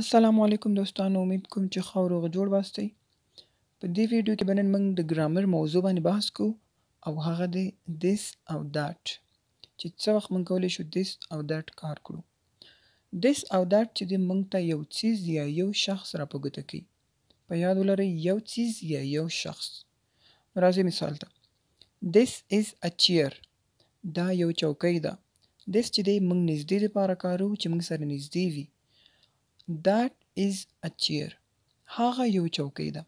السلام علیکم دوستانو امید کوم چې ښه او روغ جوړ واستئ په دې ویډیو کې به نن موږ د ګرامر موضوع باندې بحث کوو او هغه دی this او that چې څه وخت موږ کولی شو this او that کار کړو this او that چې دی موږ ته یو څیز یا یو شخص را په ګوته کوي په یاد ولرئ یو څیز یا یو شخص راځي مثال ته this is a chair دا یو چوکۍ ده this چې دی موږ نږدې لپاره کارو چې موږ سره نږدې وي that is a chair هغه یو چوکۍ ده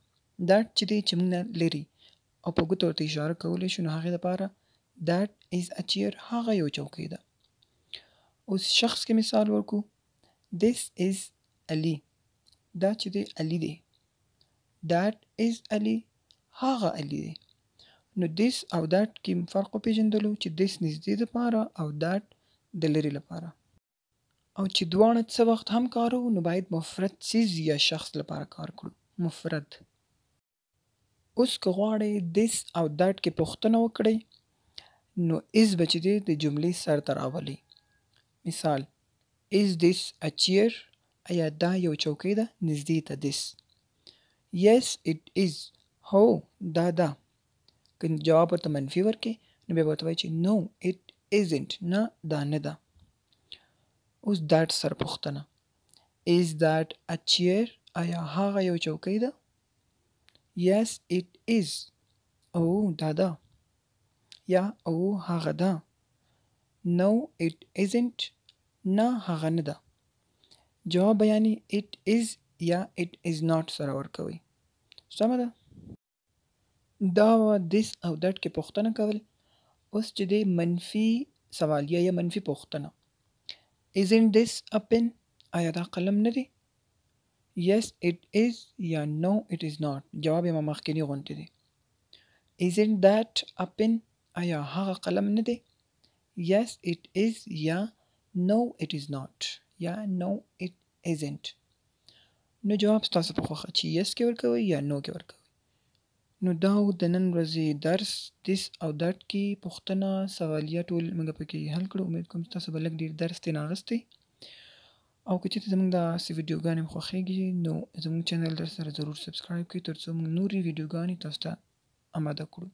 that چې دی چې موږ نه لري او په ګوتو ورته اشاره کولی شو نو هغې دپاره that is a chair هغه یو چوکۍ ده اوس شخص کې مثال ورکو this is علي دا چې دی علي دی that is علي هغه علي دی نو this او that کې فرق وپېژندلو چې this نږدې دپاره او that د لرې لپاره او چې دواړه څه وخت هم کار وو نو باید مفرد څیز یا شخص لپاره کار کړو مفرد اوس که غواړې this او that کې پوښتنه وکړې نو is به چې دی د جملې سر ته راولي مثال is this a chair ایا دا یو چوکۍ ده نږدې ته this yes it is هو دا ده که جواب ورته منفي ورکې نو بیا به ورته وایي چې no it isn't نه دا نه ده اوس داټ سرپوښتنه is that a chair آیا هغه یو چوکۍ ده yes it is او دا ده یا او هغه ده no it isn't نه هغه نه ده جواب یعنی it is یا it is not سره ورکوي سمه ده دا دس او دټ کې پوښتنه کول اوس چې د منفي سوالیه یا منفي پوښتنه Isn't this a pen? آیا دا قلم نه دی yes it is یا no it is not جواب یې مخکنی غونډه دی isn't that a pen آیا هغه قلم نه دی yes it is یا no it is not یا no it isn't نو جواب تاسو په خوښه چې yes کې ورکوي یا no کې ورکوي نو دا و د نن ورځې درس تیس او درد کې پوښتنه سوالیه ټول موږ پکې حل کړو امید کوم چې تاسو به لږ ډېر درس ترې اخیستی او که چېرته زموږ داسې ویډیوګانې خوښیږي نو زموږ چینل در سره ضرور سبسکرایب کړئ ترڅو موږ نورې ویډیوګانې تاسو ته آماده کړو